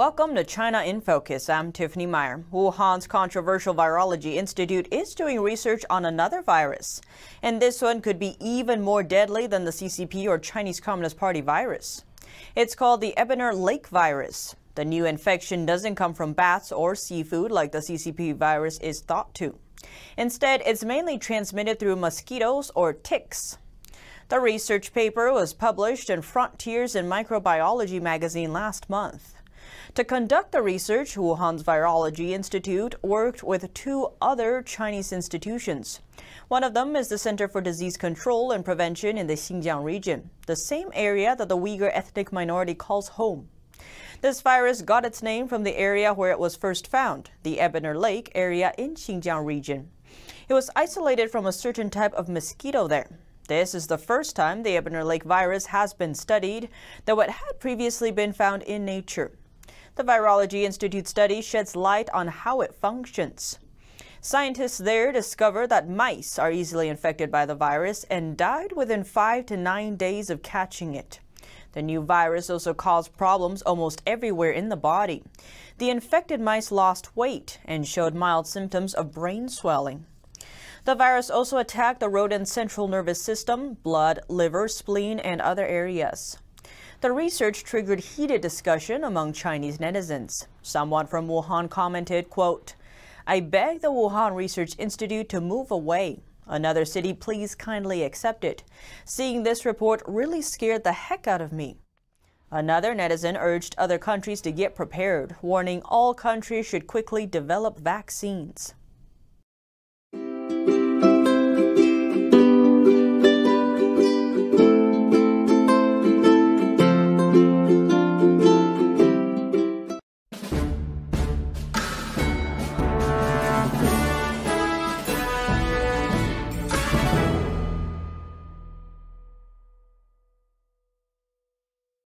Welcome to China in Focus. I'm Tiffany Meyer. Wuhan's controversial virology institute is doing research on another virus, and this one could be even more deadly than the CCP or Chinese Communist Party virus. It's called the Ebener Lake virus. The new infection doesn't come from bats or seafood like the CCP virus is thought to. Instead, it's mainly transmitted through mosquitoes or ticks. The research paper was published in Frontiers in Microbiology magazine last month. To conduct the research, Wuhan's Virology Institute worked with two other Chinese institutions. One of them is the Center for Disease Control and Prevention in the Xinjiang region, the same area that the Uyghur ethnic minority calls home. This virus got its name from the area where it was first found, the Ebener Lake area in Xinjiang region. It was isolated from a certain type of mosquito there. This is the first time the Ebener Lake virus has been studied, though it had previously been found in nature. The Virology Institute study sheds light on how it functions. Scientists there discovered that mice are easily infected by the virus and died within five to nine days of catching it. The new virus also caused problems almost everywhere in the body. The infected mice lost weight and showed mild symptoms of brain swelling. The virus also attacked the rodent's central nervous system, blood, liver, spleen, and other areas. The research triggered heated discussion among Chinese netizens. Someone from Wuhan commented, quote, I beg the Wuhan Research Institute to move away. Another city, please kindly accept it. Seeing this report really scared the heck out of me. Another netizen urged other countries to get prepared, warning all countries should quickly develop vaccines.